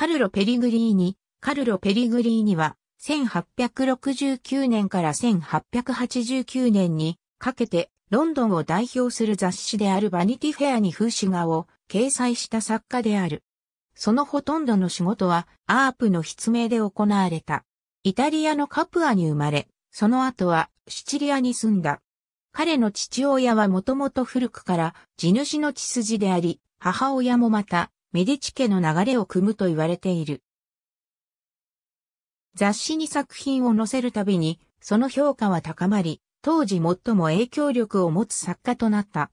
カルロ・ペリグリーニ、カルロ・ペリグリーニは、1869年から1889年にかけて、ロンドンを代表する雑誌であるバニティフェアに風刺画を掲載した作家である。そのほとんどの仕事はアープの筆名で行われた。イタリアのカプアに生まれ、その後はシチリアに住んだ。彼の父親はもともと古くから地主の血筋であり、母親もまたメディチ家の流れを組むと言われている。雑誌に作品を載せるたびに、その評価は高まり、当時最も影響力を持つ作家となった。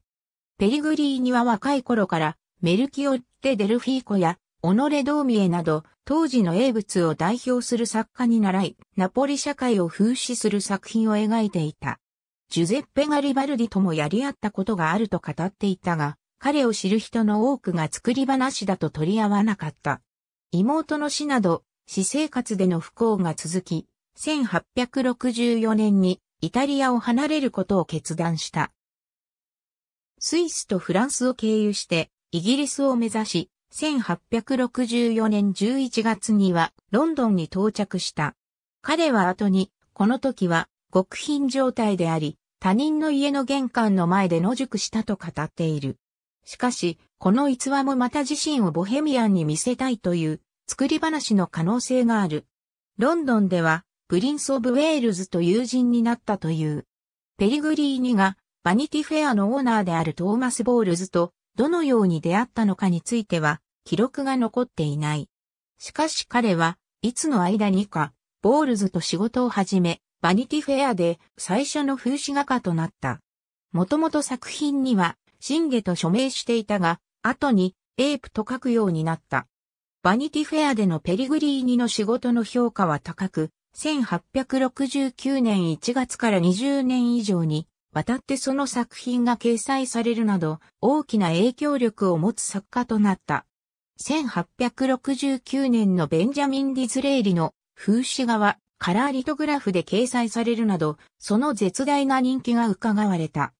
ペリグリーニは若い頃から、メルキオッテ・デルフィーコや、オノレ・ドーミエなど、当時の英物を代表する作家に習い、ナポリ社会を風刺する作品を描いていた。ジュゼッペ・ガリバルディともやり合ったことがあると語っていたが、彼を知る人の多くが作り話だと取り合わなかった。妹の死など、私生活での不幸が続き、1864年にイタリアを離れることを決断した。スイスとフランスを経由してイギリスを目指し、1864年11月にはロンドンに到着した。彼は後に、この時は極貧状態であり、他人の家の玄関の前で野宿したと語っている。しかし、この逸話もまた自身をボヘミアンに見せたいという作り話の可能性がある。ロンドンでは、プリンス・オブ・ウェールズと友人になったという。ペリグリーニが、バニティフェアのオーナーであるトーマス・ボールズと、どのように出会ったのかについては、記録が残っていない。しかし彼は、いつの間にか、ボールズと仕事を始め、バニティフェアで最初の風刺画家となった。もともと作品には、信下と署名していたが、後にエープと書くようになった。バニティフェアでのペリグリーニの仕事の評価は高く、1869年1月から20年以上に渡ってその作品が掲載されるなど大きな影響力を持つ作家となった。1869年のベンジャミン・ディズレイリの風刺画はカラーリトグラフで掲載されるなど、その絶大な人気が伺われた。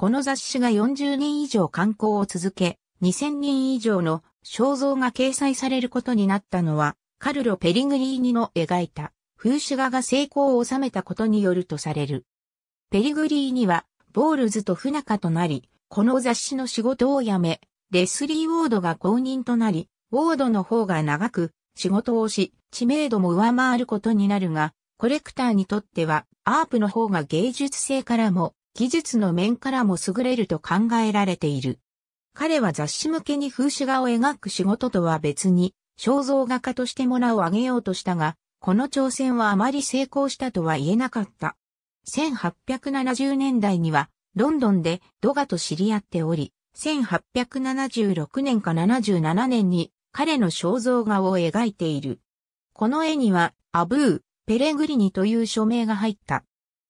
この雑誌が40年以上刊行を続け、2000人以上の肖像が掲載されることになったのは、カルロ・ペリグリーニの描いた風刺画が成功を収めたことによるとされる。ペリグリーニは、ボールズと不仲となり、この雑誌の仕事を辞め、レスリー・ウォードが公認となり、ウォードの方が長く仕事をし、知名度も上回ることになるが、コレクターにとっては、アープの方が芸術性からも技術の面からも優れると考えられている。彼は雑誌向けに風刺画を描く仕事とは別に、肖像画家としても名をあげようとしたが、この挑戦はあまり成功したとは言えなかった。1870年代には、ロンドンでドガと知り合っており、1876年か77年に彼の肖像画を描いている。この絵には、アブー、ペレグリニという署名が入った。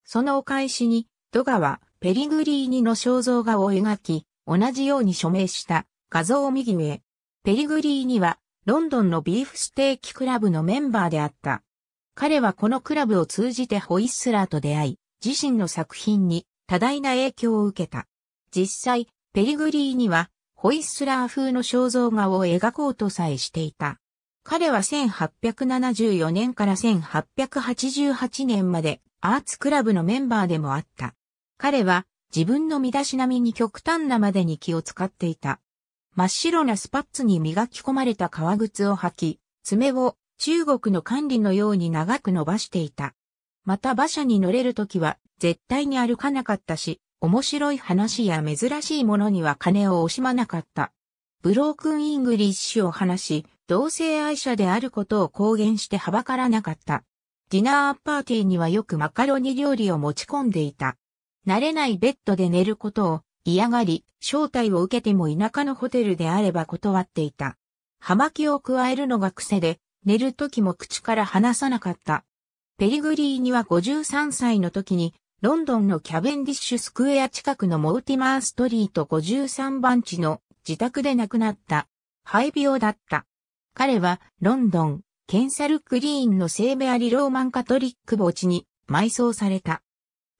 そのお返しに、ド川、ペリグリーニの肖像画を描き、同じように署名した画像を右上。ペリグリーニは、ロンドンのビーフステーキクラブのメンバーであった。彼はこのクラブを通じてホイッスラーと出会い、自身の作品に多大な影響を受けた。実際、ペリグリーニは、ホイッスラー風の肖像画を描こうとさえしていた。彼は1874年から1888年までアーツクラブのメンバーでもあった。彼は自分の身だしなみに極端なまでに気を使っていた。真っ白なスパッツに磨き込まれた革靴を履き、爪を中国の管理のように長く伸ばしていた。また馬車に乗れるときは絶対に歩かなかったし、面白い話や珍しいものには金を惜しまなかった。ブロークンイングリッシュを話し、同性愛者であることを公言してはばからなかった。ディナーパーティーにはよくマカロニ料理を持ち込んでいた。慣れないベッドで寝ることを嫌がり、招待を受けても田舎のホテルであれば断っていた。葉巻を加えるのが癖で、寝る時も口から離さなかった。ペリグリーニは53歳の時に、ロンドンのキャベンディッシュスクエア近くのモーティマーストリート53番地の自宅で亡くなった。肺病だった。彼はロンドン、ケンサルクリーンの聖ベアリ・ローマンカトリック墓地に埋葬された。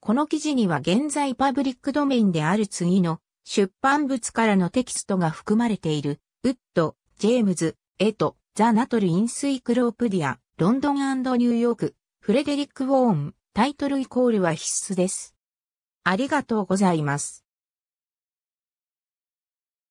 この記事には現在パブリックドメインである次の出版物からのテキストが含まれている、ウッド、ジェームズ、エト、ザ・ナトル・インスイクロープディア、ロンドンニューヨーク、フレデリック・ウォーン、タイトルイコールは必須です。ありがとうございます。